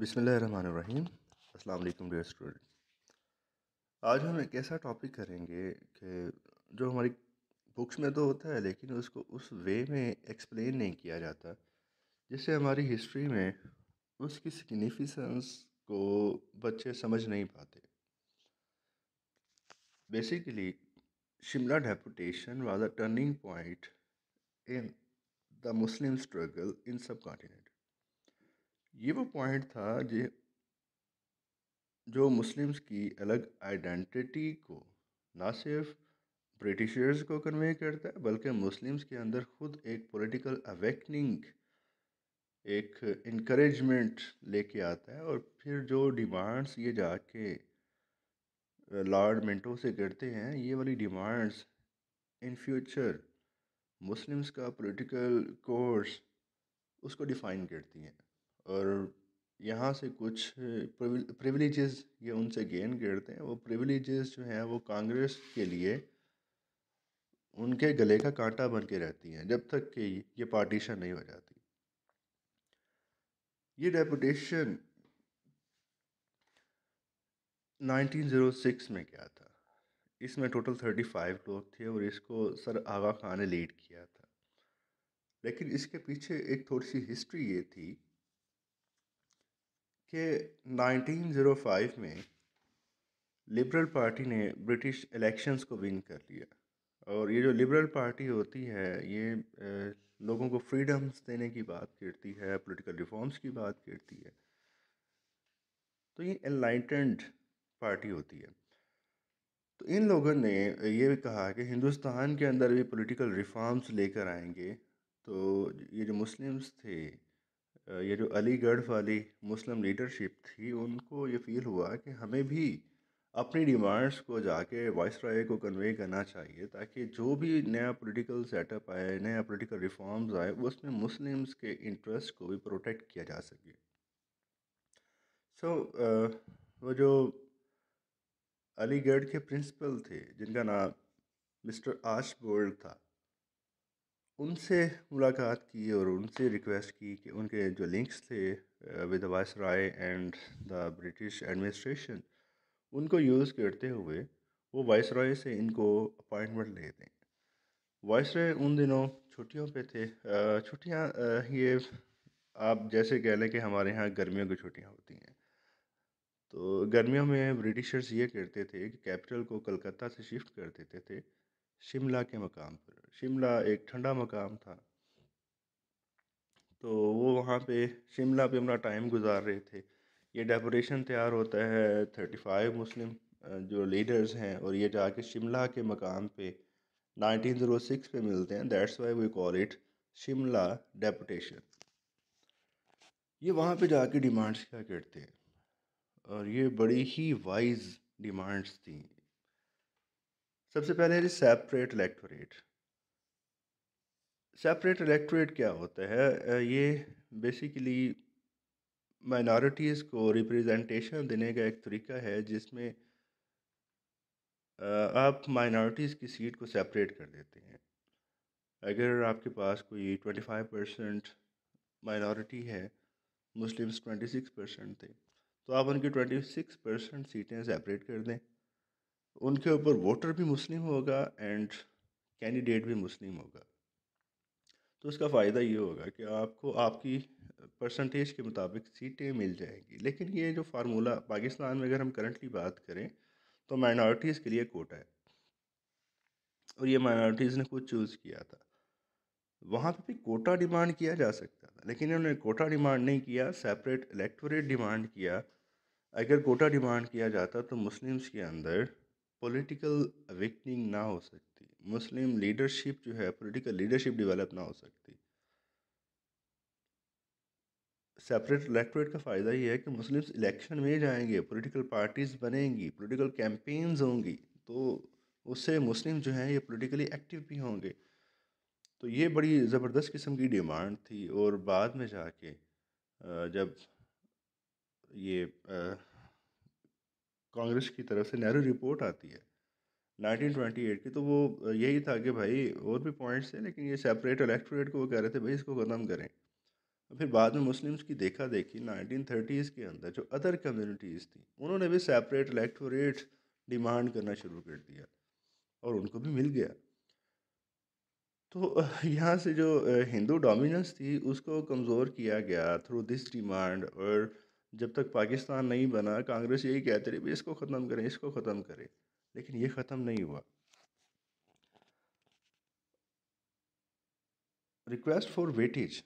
बिसमीम अल्लाम dear student आज हम एक ऐसा टॉपिक करेंगे कि जो हमारी बुक्स में तो होता है लेकिन उसको उस वे में एक्सप्लेन नहीं किया जाता जिससे हमारी हिस्ट्री में उसकी सिग्निफिकेंस को बच्चे समझ नहीं पाते basically Shimla deputation was a turning point in the Muslim struggle in subcontinent ये वो पॉइंट था जे जो मुस्लिम्स की अलग आइडेंटिटी को ना सिर्फ ब्रिटिशर्स को कन्वे करता है बल्कि मुस्लिम्स के अंदर ख़ुद एक पॉलिटिकल अवेकनिंग एक इनक्रेजमेंट लेके आता है और फिर जो डिमांड्स ये जाके लॉर्ड मिंटो से करते हैं ये वाली डिमांड्स इन फ्यूचर मुस्लिम्स का पॉलिटिकल कोर्स उसको डिफ़ाइन करती हैं और यहाँ से कुछ प्रिविलेजेस ये उनसे गेन करते हैं वो प्रिविलेजेस जो हैं वो कांग्रेस के लिए उनके गले का कांटा बन के रहती हैं जब तक कि ये पार्टीशन नहीं हो जाती ये डेपुटेशन 1906 में क्या था इसमें टोटल 35 लोग थे और इसको सर आगा खान ने लीड किया था लेकिन इसके पीछे एक थोड़ी सी हिस्ट्री ये थी कि 1905 में लिबरल पार्टी ने ब्रिटिश इलेक्शंस को विन कर लिया और ये जो लिबरल पार्टी होती है ये लोगों को फ्रीडम्स देने की बात करती है पॉलिटिकल रिफॉर्म्स की बात करती है तो ये इनलाइटेंड पार्टी होती है तो इन लोगों ने ये भी कहा कि हिंदुस्तान के अंदर भी पॉलिटिकल रिफॉर्म्स लेकर आएंगे तो ये जो मुस्लिम्स थे ये जो अलीगढ़ वाली मुस्लिम लीडरशिप थी उनको ये फ़ील हुआ कि हमें भी अपनी डिमांड्स को जाके वाइस राय को कन्वे करना चाहिए ताकि जो भी नया पॉलिटिकल सेटअप आए नया पॉलिटिकल रिफॉर्म्स आए उसमें मुस्लिम्स के इंटरेस्ट को भी प्रोटेक्ट किया जा सके सो so, वो जो अलीगढ़ के प्रिंसिपल थे जिनका नाम मिस्टर आश था उनसे मुलाकात की और उनसे रिक्वेस्ट की कि उनके जो लिंक्स थे with viceroy and the British administration उनको यूज़ करते हुए वो वाइस राय से इनको अपॉइंटमेंट ले दें वाइस राय उन दिनों छुट्टियों पे थे छुट्टियाँ ये आप जैसे कह लें कि हमारे यहाँ गर्मियों की छुट्टियाँ होती हैं तो गर्मियों में ब्रिटिशर्स ये करते थे कि कैपिटल को कलकत्ता से शिफ्ट कर देते थे शिमला के मकाम पर शिमला एक ठंडा मकाम था तो वो वहाँ पे शिमला पे अपना टाइम गुजार रहे थे ये डेकोरेशन तैयार होता है थर्टी फाइव मुस्लिम जो लीडर्स हैं और ये जाके शिमला के मकाम पे सिक्स oh पे मिलते हैं that's why we call it Shimla deputation ये वहाँ पे जाके डिमांड्स क्या करते हैं और ये बड़ी ही वाइज डिमांड्स थी सबसे पहले जी सेपरेट इलेक्टोरेट सेपरेट इलेक्टोरेट क्या होता है ये बेसिकली माइनॉरिटीज़ को रिप्रेजेंटेशन देने का एक तरीका है जिसमें आप माइनॉरिटीज़ की सीट को सेपरेट कर देते हैं अगर आपके पास कोई ट्वेंटी फाइव परसेंट माइनॉरिटी है मुस्लिम्स ट्वेंटी सिक्स परसेंट थे तो आप उनकी ट्वेंटी सिक्स परसेंट सीटें सेपरेट कर दें उनके ऊपर वोटर भी मुस्लिम होगा एंड कैंडिडेट भी मुस्लिम होगा तो उसका फ़ायदा ये होगा कि आपको आपकी परसेंटेज के मुताबिक सीटें मिल जाएंगी लेकिन ये जो फार्मूला पाकिस्तान में अगर हम करंटली बात करें तो माइनॉरिटीज़ के लिए कोटा है और ये माइनॉरिटीज़ ने खुद चूज़ किया था वहाँ पे भी कोटा डिमांड किया जा सकता था लेकिन इन्होंने कोटा डिमांड नहीं किया सेपरेट इलेक्टोरेट डिमांड किया अगर कोटा डिमांड किया जाता तो मुस्लिम्स के अंदर पॉलिटिकल अवेकनिंग ना हो सकती मुस्लिम लीडरशिप जो है पॉलिटिकल लीडरशिप डेवलप ना हो सकती सेपरेट इलेक्टोरेट का फ़ायदा ये है कि मुस्लिम्स इलेक्शन में जाएंगे पॉलिटिकल पार्टीज़ बनेंगी पॉलिटिकल कैंपेन्स होंगी तो उससे मुस्लिम जो हैं ये पॉलिटिकली एक्टिव भी होंगे तो ये बड़ी ज़बरदस्त किस्म की डिमांड थी और बाद में जाके जब ये कांग्रेस की तरफ से नेहरू रिपोर्ट आती है 1928 की तो वो यही था कि भाई और भी पॉइंट्स थे लेकिन ये सेपरेट इलेक्ट्रेट को वो कह रहे थे भाई इसको ख़त्म करें फिर बाद में मुस्लिम्स की देखा देखी नाइनटीन थर्टीज़ के अंदर जो अदर कम्यूनिटीज़ थी उन्होंने भी सेपरेट इलेक्टोरेट डिमांड करना शुरू कर दिया और उनको भी मिल गया तो यहाँ से जो हिंदू डोमिनेंस थी उसको कमज़ोर किया गया थ्रू दिस डिमांड और जब तक पाकिस्तान नहीं बना कांग्रेस यही कहते रहे इसको ख़त्म करें इसको ख़त्म करें लेकिन ये ख़त्म नहीं हुआ रिक्वेस्ट फॉर वेटेज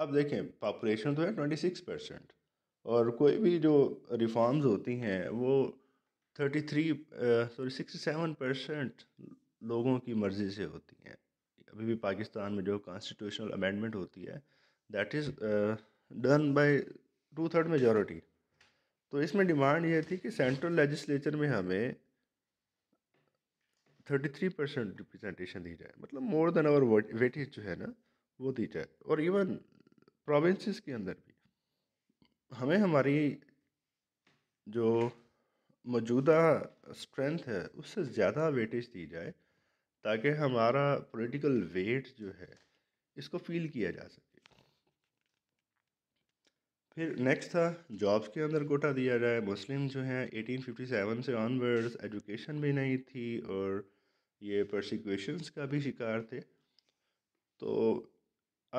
अब देखें पॉपुलेशन तो है ट्वेंटी सिक्स परसेंट और कोई भी जो रिफॉर्म्स होती हैं वो thirty three sorry sixty seven percent लोगों की मर्ज़ी से होती हैं अभी भी पाकिस्तान में जो कॉन्स्टिट्यूशनल अमेंडमेंट होती है that is done by two third majority तो इसमें डिमांड ये थी कि सेंट्रल लेजिस्लेचर में हमें थर्टी थ्री परसेंट रिप्रजेंटेशन दी जाए मतलब मोर देन आवर वेटेज जो है ना वो दी जाए और इवन प्रोविंसेस के अंदर भी हमें हमारी जो मौजूदा स्ट्रेंथ है उससे ज़्यादा वेटेज दी जाए ताकि हमारा पॉलिटिकल वेट जो है इसको फील किया जा सके फिर नेक्स्ट था जॉब्स के अंदर कोटा दिया जाए मुस्लिम जो हैं 1857 से ऑनवर्ड्स एजुकेशन भी नहीं थी और ये प्रोसिक्यूशंस का भी शिकार थे तो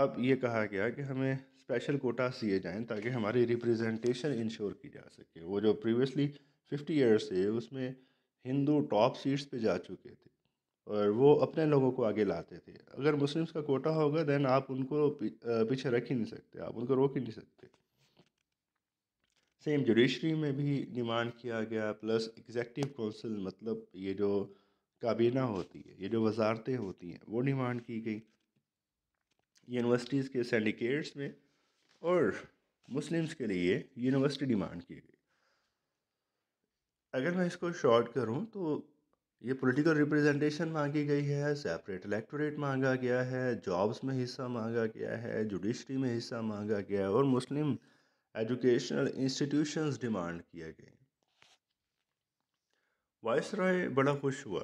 अब ये कहा गया कि हमें स्पेशल कोटास दिए जाएं ताकि हमारी रिप्रेजेंटेशन इंश्योर की जा सके वो जो प्रीवियसली फिफ्टी ईयर्स थे उसमें हिंदू टॉप सीट्स पे जा चुके थे और वो अपने लोगों को आगे लाते थे अगर मुस्लिम्स का कोटा होगा दैन आप उनको पीछे रख ही नहीं सकते आप उनको रोक ही नहीं सकते सेम जुडिशरी में भी डिमांड किया गया प्लस एग्जेक्टिव कौंसिल मतलब ये जो काबीना होती है ये जो वजारतें होती हैं वो डिमांड की गई यूनिवर्सिटीज़ के सिंडिकेट्स में और मुस्लिम्स के लिए यूनिवर्सिटी डिमांड की गई अगर मैं इसको शॉर्ट करूं तो ये पॉलिटिकल रिप्रेजेंटेशन मांगी गई है सेपरेट इलेक्टोरेट मांगा गया है जॉब्स में हिस्सा मांगा गया है जुडिशरी में हिस्सा मांगा गया है और मुस्लिम एजुकेशनल इंस्टीट्यूशंस डिमांड किया गए वायसराय बड़ा खुश हुआ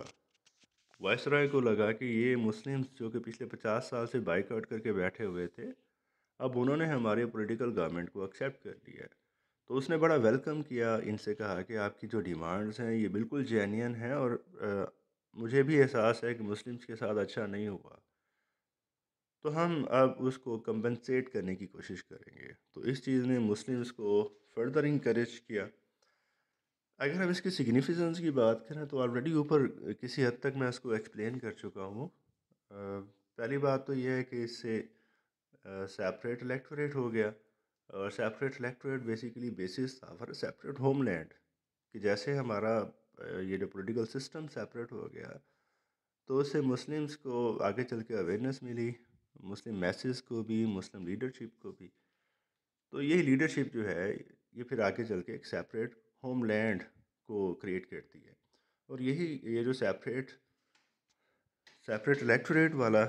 वायसराय को लगा कि ये मुस्लिम्स जो कि पिछले पचास साल से बाइकआउट करके बैठे हुए थे अब उन्होंने हमारे पॉलिटिकल गवर्नमेंट को एक्सेप्ट कर लिया तो उसने बड़ा वेलकम किया इनसे कहा कि आपकी जो डिमांड्स हैं ये बिल्कुल जेन्यन हैं और आ, मुझे भी एहसास है कि मुस्लिम्स के साथ अच्छा नहीं हुआ तो हम अब उसको कंपनसेट करने की कोशिश करेंगे तो इस चीज़ ने मुस्लिम्स को फर्दर इंक्रेज किया अगर हम इसकी सिग्निफिकेंस की बात करें तो ऑलरेडी ऊपर किसी हद तक मैं इसको एक्सप्लेन कर चुका हूँ पहली बात तो यह है कि इससे सेपरेट इलेक्टोरेट हो गया और सेपरेट इलेक्टोरेट बेसिकली बेसिस था फॉर सेपरेट होमलैंड कि जैसे हमारा ये जो पोलिटिकल सिस्टम सेपरेट हो गया तो उससे मुस्लिम्स को आगे चल के अवेयरनेस मिली मुस्लिम मैसेज को भी मुस्लिम लीडरशिप को भी तो यही लीडरशिप जो है ये फिर आगे चल के एक सेपरेट होमलैंड को क्रिएट करती है और यही ये जो सेपरेट सेपरेट इलेक्टोरेट वाला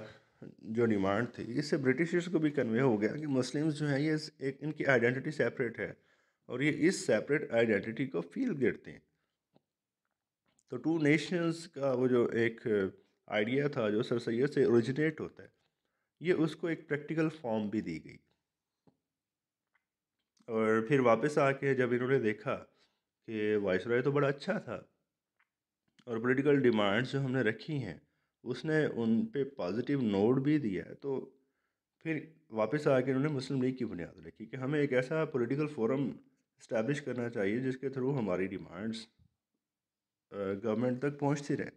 जो डिमांड थी इससे ब्रिटिशर्स को भी कन्वे हो गया कि मुस्लिम्स जो हैं ये एक इनकी आइडेंटिटी सेपरेट है और ये इस सेपरेट आइडेंटिटी को फील करते हैं तो टू नेशंस का वो जो एक आइडिया था जो सर सैद से ओरिजिनेट होता है ये उसको एक प्रैक्टिकल फॉर्म भी दी गई और फिर वापस आके जब इन्होंने देखा कि वायसराय तो बड़ा अच्छा था और पॉलिटिकल डिमांड्स जो हमने रखी हैं उसने उन पे पॉजिटिव नोट भी दिया है तो फिर वापस आके उन्होंने मुस्लिम लीग की बुनियाद रखी कि हमें एक ऐसा पॉलिटिकल फोरम इस्टेब्लिश करना चाहिए जिसके थ्रू हमारी डिमांड्स गवर्नमेंट तक पहुंचती रहे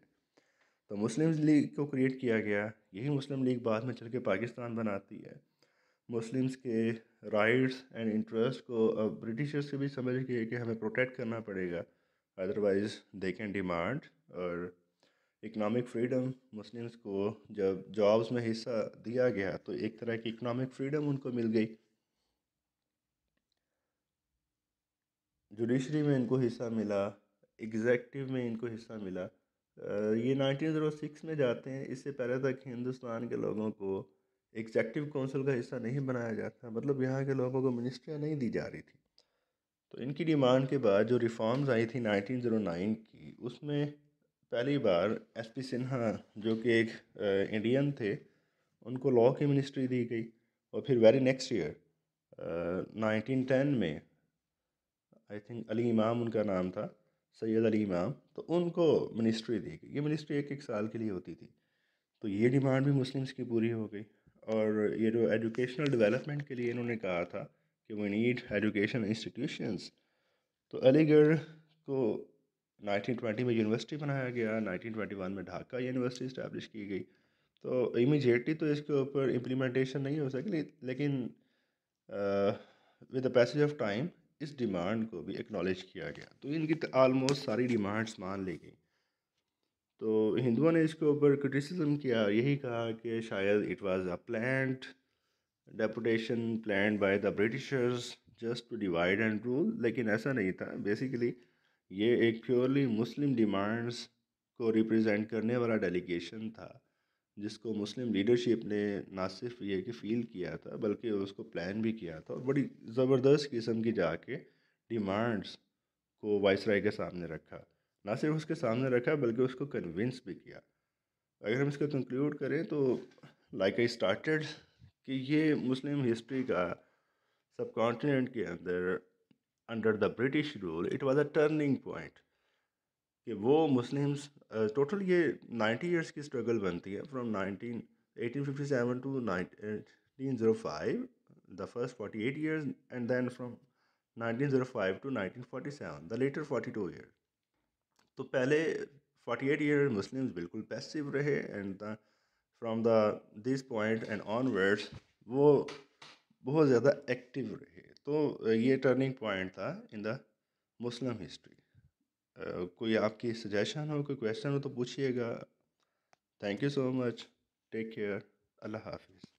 तो मुस्लिम लीग को क्रिएट किया गया यही मुस्लिम लीग बाद में चल के पाकिस्तान बनाती है मुस्लिम्स के राइट्स एंड इंटरेस्ट को अब ब्रिटिशर्स से भी समझ गए कि हमें प्रोटेक्ट करना पड़ेगा अदरवाइज़ दे कैन डिमांड और इकनॉमिक फ्रीडम मुस्लिम्स को जब जॉब्स में हिस्सा दिया गया तो एक तरह की इकनॉमिक फ्रीडम उनको मिल गई जुडिशरी में इनको हिस्सा मिला एग्जैक्टिव में इनको हिस्सा मिला ये 1906 में जाते हैं इससे पहले तक हिंदुस्तान के लोगों को एग्जेक्टिव काउंसिल का हिस्सा नहीं बनाया जाता मतलब यहाँ के लोगों को मिनिस्ट्रियाँ नहीं दी जा रही थी तो इनकी डिमांड के बाद जो रिफ़ॉर्म्स आई थी 1909 की उसमें पहली बार एस पी सिन्हा जो कि एक इंडियन थे उनको लॉ की मिनिस्ट्री दी गई और फिर very next year nineteen ten में आई थिंक अली इमाम उनका नाम था सैद अली इमाम तो उनको मिनिस्ट्री दी गई ये मिनिस्ट्री एक एक साल के लिए होती थी तो ये डिमांड भी मुस्लिम्स की पूरी हो गई और ये जो एजुकेशनल डेवलपमेंट के लिए इन्होंने कहा था कि वी नीड एजुकेशन इंस्टीट्यूशंस तो अलीगढ़ को 1920 में यूनिवर्सिटी बनाया गया 1921 में ढाका यूनिवर्सिटी इस्टेब्लिश की गई तो इमीजिएटली तो इसके ऊपर इम्प्लीमेंटेशन नहीं हो सकी लेकिन with the passage of time इस डिमांड को भी एक्नॉलेज किया गया तो इनकी आलमोस्ट सारी डिमांड्स मान ली गई तो हिंदुओं ने इसके ऊपर क्रिटिसिज्म किया यही कहा कि शायद it was a planned deputation plan by the Britishers just to divide and rule लेकिन ऐसा नहीं था बेसिकली ये एक प्योरली मुस्लिम डिमांड्स को रिप्रेजेंट करने वाला डेलीगेशन था जिसको मुस्लिम लीडरशिप ने ना सिर्फ ये कि फ़ील किया था बल्कि उसको प्लान भी किया था और बड़ी ज़बरदस्त किस्म की जाके डिमांड्स को वाइस के सामने रखा ना सिर्फ उसके सामने रखा बल्कि उसको कन्विंस भी किया अगर हम इसका कंक्लूड करें तो लाइक आई स्टार्टेड कि ये मुस्लिम हिस्ट्री का सब के अंदर under the British rule it was a turning point कि वो मुस्लिम्स टोटल ये नाइन्टी ईयर्स की स्ट्रगल बनती है from nineteen eighteen fifty seven to nineteen zero five the first forty eight years and then from nineteen zero five to nineteen forty seven the latter forty two year तो पहले forty eight year Muslims बिल्कुल passive रहे and the from the this point and onwards वो बहुत ज़्यादा active रहे तो ये टर्निंग पॉइंट था इन द मुस्लिम हिस्ट्री कोई आपकी सजेशन हो कोई क्वेश्चन हो तो पूछिएगा thank you so much take care अल्लाह हाफिज़